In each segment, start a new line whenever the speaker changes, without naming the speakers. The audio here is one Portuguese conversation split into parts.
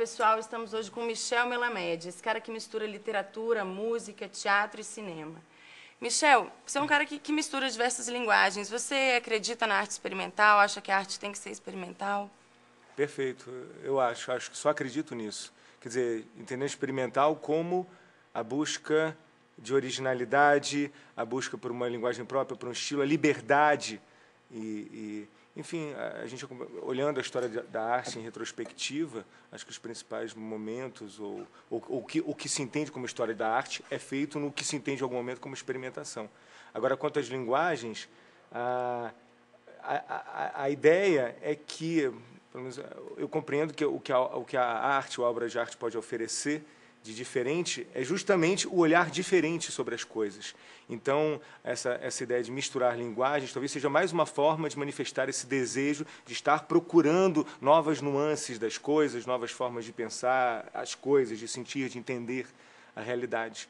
pessoal, estamos hoje com Michel Melamed, esse cara que mistura literatura, música, teatro e cinema. Michel, você é um cara que, que mistura diversas linguagens. Você acredita na arte experimental? Acha que a arte tem que ser experimental?
Perfeito, eu acho. Acho que só acredito nisso. Quer dizer, entender experimental como a busca de originalidade, a busca por uma linguagem própria, por um estilo, a liberdade. E, e enfim, a gente olhando a história da arte em retrospectiva, acho que os principais momentos ou, que, o que se entende como história da arte é feito no que se entende em algum momento como experimentação. Agora, quanto às linguagens, a, a, a ideia é que, pelo menos eu compreendo que o que a, o que a arte, a obra de arte pode oferecer de diferente é justamente o olhar diferente sobre as coisas. Então, essa, essa ideia de misturar linguagens talvez seja mais uma forma de manifestar esse desejo de estar procurando novas nuances das coisas, novas formas de pensar as coisas, de sentir, de entender a realidade.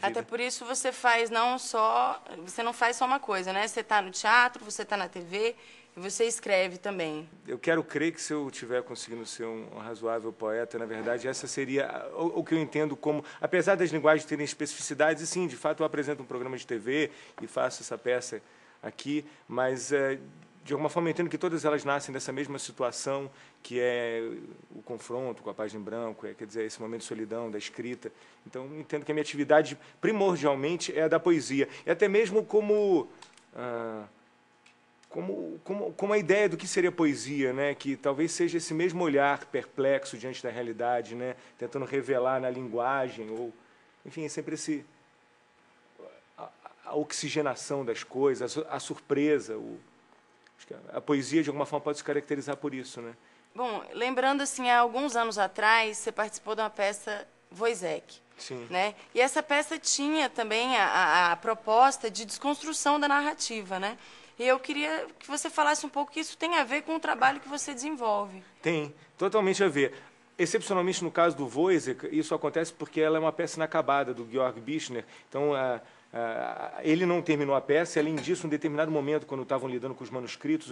Até
por isso você faz não só, você não faz só uma coisa, né? Você está no teatro, você está na TV e você escreve também.
Eu quero crer que se eu tiver conseguindo ser um, um razoável poeta, na verdade, essa seria o, o, que eu entendo como, apesar das linguagens terem especificidades, e sim, de fato eu apresento um programa de TV e faço essa peça aqui, mas é, de alguma forma eu entendo que todas elas nascem dessa mesma situação que é o confronto com a página em branco, é, quer dizer, esse momento de solidão da escrita. Então entendo que a minha atividade primordialmente é a da poesia, e até mesmo como ah, como, como, como a ideia do que seria poesia, né? que talvez seja esse mesmo olhar perplexo diante da realidade, né? tentando revelar na linguagem, ou enfim, é sempre esse, a, oxigenação das coisas, a surpresa, o, Acho que a, poesia, de alguma forma, pode se caracterizar por isso, né?
Bom, lembrando, assim, há alguns anos atrás, você participou de uma peça Voisek. Sim. Né? E essa peça tinha também a, a proposta de desconstrução da narrativa, né? E eu queria que você falasse um pouco que isso tem a ver com o trabalho que você desenvolve.
Tem, totalmente a ver. Excepcionalmente no caso do Voisek, isso acontece porque ela é uma peça inacabada do Georg Bichner. Então, a, ah, ele não terminou a peça, e, além disso, em um determinado momento, quando estavam lidando com os manuscritos,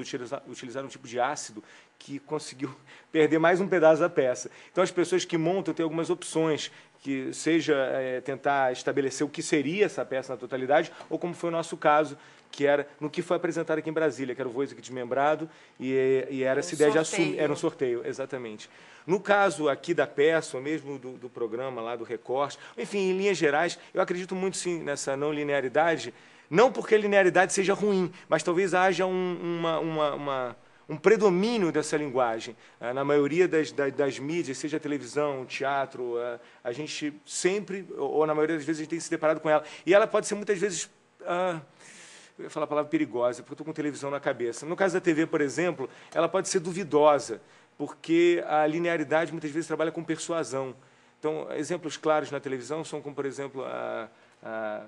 utilizaram um tipo de ácido que conseguiu perder mais um pedaço da peça. Então, as pessoas que montam têm algumas opções que seja é, tentar estabelecer o que seria essa peça na totalidade, ou como foi o nosso caso, que era no que foi apresentado aqui em Brasília, que era o Voice aqui desmembrado, e, e era um essa ideia de assumir. Era um sorteio, exatamente. No caso aqui da peça, ou mesmo do, do programa lá, do recorte, enfim, em linhas gerais, eu acredito muito sim nessa não linearidade, não porque a linearidade seja ruim, mas talvez haja um, uma, uma, uma um predomínio dessa linguagem. Ah, na maioria das, das, das mídias, seja televisão, teatro, a, ah, a gente sempre, ou na maioria das vezes, a gente tem se deparado com ela. E ela pode ser muitas vezes. Ah, eu ia falar a palavra perigosa, porque eu estou com televisão na cabeça. No caso da TV, por exemplo, ela pode ser duvidosa, porque a linearidade muitas vezes trabalha com persuasão. Então, exemplos claros na televisão são como, por exemplo, a, a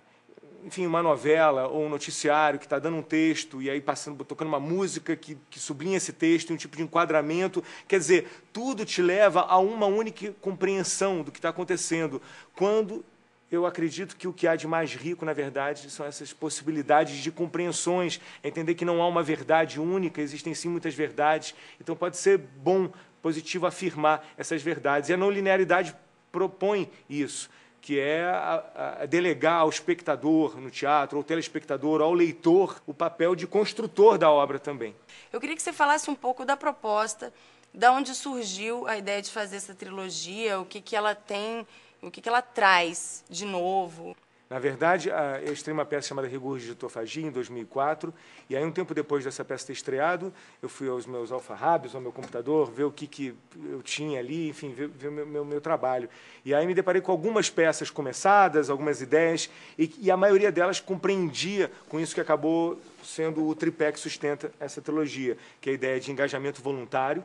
enfim, uma novela ou um noticiário que está dando um texto e aí passando, tocando uma música que, que sublinha esse texto, um tipo de enquadramento. Quer dizer, tudo te leva a uma única compreensão do que está acontecendo. Quando eu acredito que o que há de mais rico, na verdade, são essas possibilidades de compreensões, entender que não há uma verdade única, existem sim muitas verdades. Então pode ser bom, positivo afirmar essas verdades. E a não linearidade propõe isso que é a, a delegar ao espectador no teatro, ao telespectador, ao leitor, o papel de construtor da obra também.
Eu queria que você falasse um pouco da proposta, da onde surgiu a ideia de fazer essa trilogia, o que, que ela tem, o que, que ela traz de novo.
Na verdade, eu estrei uma peça chamada Rigor Digitofagia, em 2004, e aí, um tempo depois dessa peça ter estreado, eu fui aos meus alfarrábios, ao meu computador, ver o que, que eu tinha ali, enfim, ver, ver o meu, meu, meu, trabalho. E aí me deparei com algumas peças começadas, algumas ideias, e, e a maioria delas compreendia com isso que acabou sendo o tripé que sustenta essa trilogia, que é a ideia de engajamento voluntário,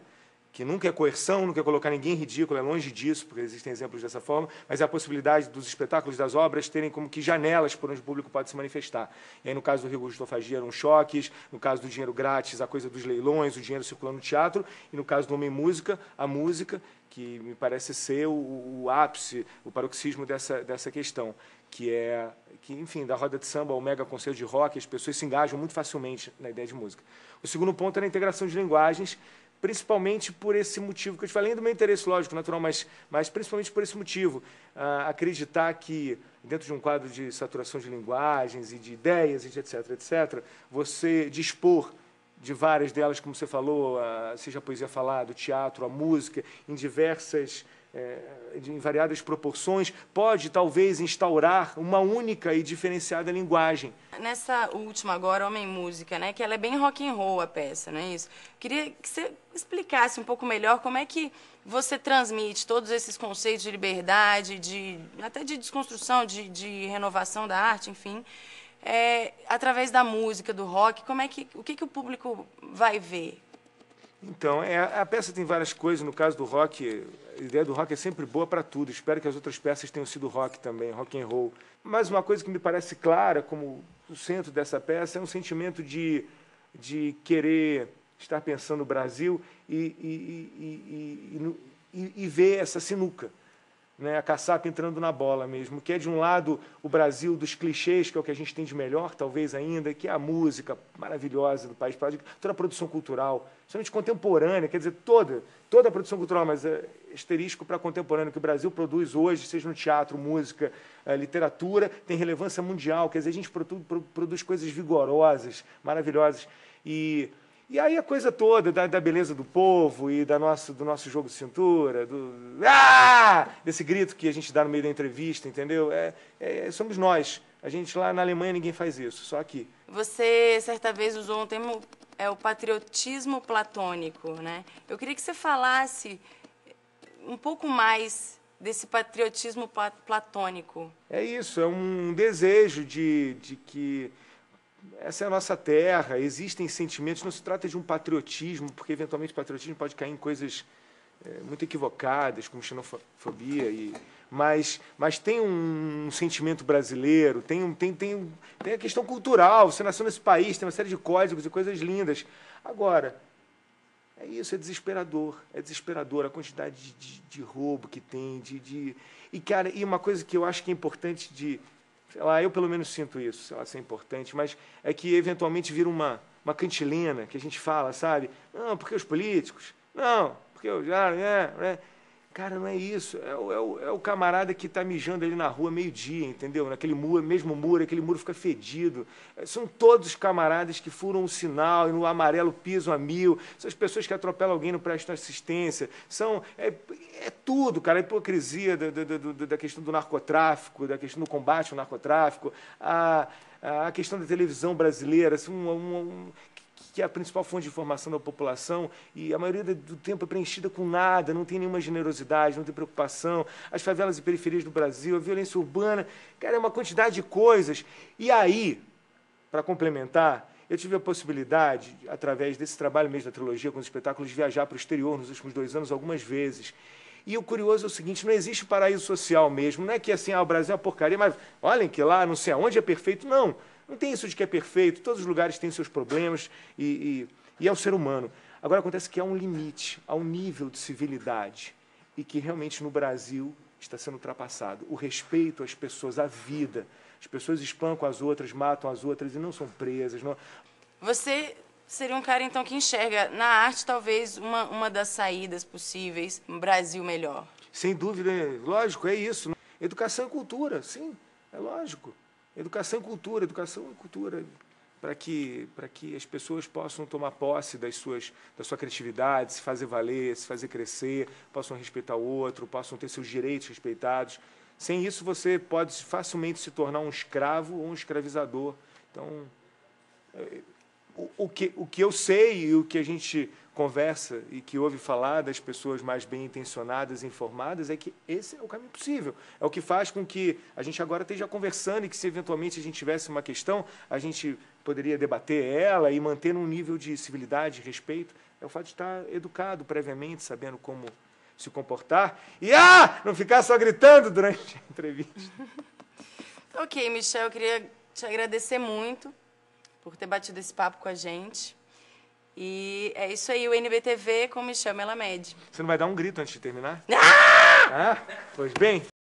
que nunca é coerção, nunca é colocar ninguém ridículo, é longe disso, porque existem exemplos dessa forma, mas é a possibilidade dos espetáculos, das obras, terem como que janelas por onde o público pode se manifestar. E aí, no caso do Rio Gustofagia, eram choques, no caso do dinheiro grátis, a coisa dos leilões, o dinheiro circulando no teatro, e no caso do Homem Música, a música, que me parece ser o, o ápice, o paroxismo dessa, dessa questão, que é, que, enfim, da roda de samba ao mega concerto de rock, as pessoas se engajam muito facilmente na ideia de música. O segundo ponto é a integração de linguagens, principalmente por esse motivo que eu te falei, do meu interesse lógico, natural, mas, mas principalmente por esse motivo, ah, acreditar que dentro de um quadro de saturação de linguagens e de ideias, e etc, etc, você dispor de várias delas, como você falou, ah, seja a poesia falada, o teatro, a música, em diversas é, em variadas proporções, pode talvez instaurar uma única e diferenciada linguagem.
Nessa última agora, Homem Música, né, que ela é bem rock and roll a peça, não é isso? Queria que você explicasse um pouco melhor como é que você transmite todos esses conceitos de liberdade, de até de desconstrução, de, de renovação da arte, enfim, é, através da música, do rock, como é que, o que, que o público vai ver?
Então, é, a peça tem várias coisas. No caso do rock, a ideia do rock é sempre boa para tudo. Espero que as outras peças tenham sido rock também, rock and roll. Mas uma coisa que me parece clara como o centro dessa peça é um sentimento de, de querer estar pensando no Brasil e, e, e, e, e ver essa sinuca né, a caçapa entrando na bola mesmo, que é de um lado o Brasil dos clichês, que é o que a gente tem de melhor, talvez ainda, que é a música maravilhosa do país, toda a produção cultural, principalmente contemporânea, quer dizer, toda, toda a produção cultural, mas é, asterisco para contemporâneo, que o Brasil produz hoje, seja no teatro, música, eh, literatura, tem relevância mundial, quer dizer, a gente produz coisas vigorosas, maravilhosas, e e aí a coisa toda da, da, beleza do povo e da nosso, do nosso jogo de cintura, do ah! desse grito que a gente dá no meio da entrevista, entendeu? É, é, somos nós. A gente lá na Alemanha ninguém faz isso, só aqui.
Você certa vez usou um termo é o patriotismo platônico, né? Eu queria que você falasse um pouco mais desse patriotismo platônico. É isso,
é um desejo de, de que essa é a nossa terra, existem sentimentos, não se trata de um patriotismo, porque eventualmente patriotismo pode cair em coisas é, muito equivocadas, como xenofobia, e, mas, mas tem um, um sentimento brasileiro, tem, um, tem, tem, tem a questão cultural, você nasceu nesse país, tem uma série de códigos e coisas lindas. Agora, é isso, é desesperador, é desesperador a quantidade de, de, de roubo que tem, de, de... E, cara, e uma coisa que eu acho que é importante de sei lá, eu pelo menos sinto isso, sei lá, se é importante, mas é que eventualmente vira uma, uma cantilena que a gente fala, sabe? Não, porque os políticos, não, porque os já, ah, né? né? Cara, não é isso. É o, é o, é o camarada que está mijando ali na rua meio-dia, entendeu? Naquele muro, mesmo muro, aquele muro fica fedido. É, são todos os camaradas que furam um sinal e no amarelo pisam a mil. São as pessoas que atropelam alguém e não prestam assistência. São, é, é tudo, cara. A é hipocrisia da, da, da, da questão do narcotráfico, da questão do combate ao narcotráfico, a, a questão da televisão brasileira. Assim, um, um, que é a principal fonte de informação da população e a maioria do tempo é preenchida com nada, não tem nenhuma generosidade, não tem preocupação. As favelas e periferias do Brasil, a violência urbana, cara, é uma quantidade de coisas. E aí, para complementar, eu tive a possibilidade, através desse trabalho mesmo da trilogia com os espetáculos, de viajar para o exterior nos últimos dois anos algumas vezes. E o curioso é o seguinte: não existe paraíso social mesmo. Não é que assim, ah, o Brasil é uma porcaria, mas olhem que lá, não sei aonde é perfeito. Não. Não tem isso de que é perfeito, todos os lugares têm seus problemas e, e, e é o ser humano. Agora acontece que há um limite, há um nível de civilidade e que realmente no Brasil está sendo ultrapassado. O respeito às pessoas, à vida. As pessoas espancam as outras, matam as outras e não são presas. Não...
Você seria um cara, então, que enxerga na arte, talvez, uma, uma das saídas possíveis, um Brasil melhor.
Sem dúvida, é lógico, é isso. Educação e cultura, sim, é lógico. Educação e é cultura, educação e é cultura, para que, para que as pessoas possam tomar posse das suas, da sua criatividade, se fazer valer, se fazer crescer, possam respeitar o outro, possam ter seus direitos respeitados. Sem isso, você pode facilmente se tornar um escravo ou um escravizador. Então, é, o, o que, o que eu sei e o que a gente conversa e que ouve falar das pessoas mais bem intencionadas, informadas, é que esse é o caminho possível. É o que faz com que a gente agora esteja conversando e que, se eventualmente a gente tivesse uma questão, a gente poderia debater ela e manter um nível de civilidade, respeito. É o fato de estar educado previamente, sabendo como se comportar e ah, não ficar só gritando durante a entrevista.
ok, Michel, eu queria te agradecer muito por ter batido esse papo com a gente. E é isso aí, o NBTV, como me chama, ela mede.
Você não vai dar um grito antes de terminar? Ah! ah? Pois bem,